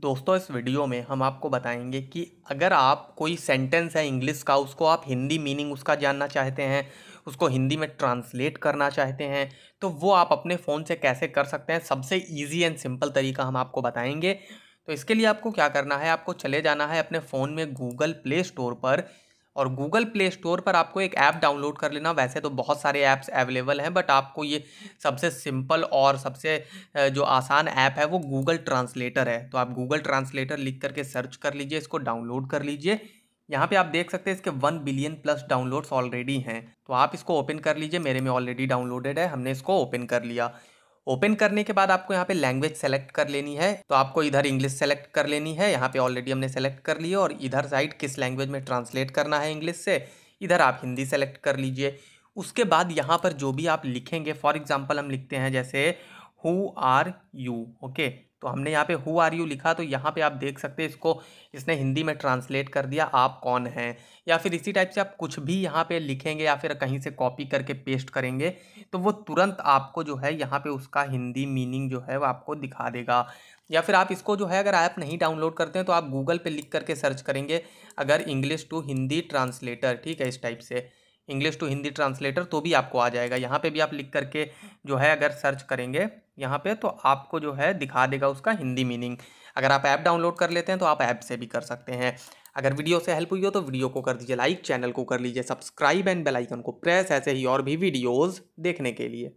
दोस्तों इस वीडियो में हम आपको बताएंगे कि अगर आप कोई सेंटेंस है इंग्लिश का उसको आप हिंदी मीनिंग उसका जानना चाहते हैं उसको हिंदी में ट्रांसलेट करना चाहते हैं तो वो आप अपने फ़ोन से कैसे कर सकते हैं सबसे इजी एंड सिंपल तरीका हम आपको बताएंगे तो इसके लिए आपको क्या करना है आपको चले जाना है अपने फ़ोन में गूगल प्ले स्टोर पर और गूगल प्ले स्टोर पर आपको एक ऐप डाउनलोड कर लेना वैसे तो बहुत सारे ऐप्स अवेलेबल हैं बट आपको ये सबसे सिंपल और सबसे जो आसान ऐप है वो गूगल ट्रांसलेटर है तो आप गूगल ट्रांसलेटर लिख करके सर्च कर लीजिए इसको डाउनलोड कर लीजिए यहाँ पे आप देख सकते हैं इसके one billion plus downloads already हैं तो आप इसको ओपन कर लीजिए मेरे में ऑलरेडी डाउनलोडेड है हमने इसको ओपन कर लिया ओपन करने के बाद आपको यहाँ पे लैंग्वेज सेलेक्ट कर लेनी है तो आपको इधर इंग्लिश सेलेक्ट कर लेनी है यहाँ पे ऑलरेडी हमने सेलेक्ट कर लिया और इधर साइड किस लैंग्वेज में ट्रांसलेट करना है इंग्लिश से इधर आप हिंदी सेलेक्ट कर लीजिए उसके बाद यहाँ पर जो भी आप लिखेंगे फॉर एग्जाम्पल हम लिखते हैं जैसे हु आर यू ओके तो हमने यहाँ पे हु आर यू लिखा तो यहाँ पे आप देख सकते हैं इसको इसने हिंदी में ट्रांसलेट कर दिया आप कौन हैं या फिर इसी टाइप से आप कुछ भी यहाँ पे लिखेंगे या फिर कहीं से कॉपी करके पेस्ट करेंगे तो वो तुरंत आपको जो है यहाँ पे उसका हिंदी मीनिंग जो है वो आपको दिखा देगा या फिर आप इसको जो है अगर ऐप नहीं डाउनलोड करते हैं तो आप गूगल पर लिख करके सर्च करेंगे अगर इंग्लिश टू हिंदी ट्रांसलेटर ठीक है इस टाइप से इंग्लिश टू हिंदी ट्रांसलेटर तो भी आपको आ जाएगा यहाँ पे भी आप लिख करके जो है अगर सर्च करेंगे यहाँ पे तो आपको जो है दिखा देगा उसका हिंदी मीनिंग अगर आप ऐप डाउनलोड कर लेते हैं तो आप ऐप से भी कर सकते हैं अगर वीडियो से हेल्प हुई हो तो वीडियो को कर दीजिए लाइक चैनल को कर लीजिए सब्सक्राइब एंड बेलाइकन को प्रेस ऐसे ही और भी वीडियोज़ देखने के लिए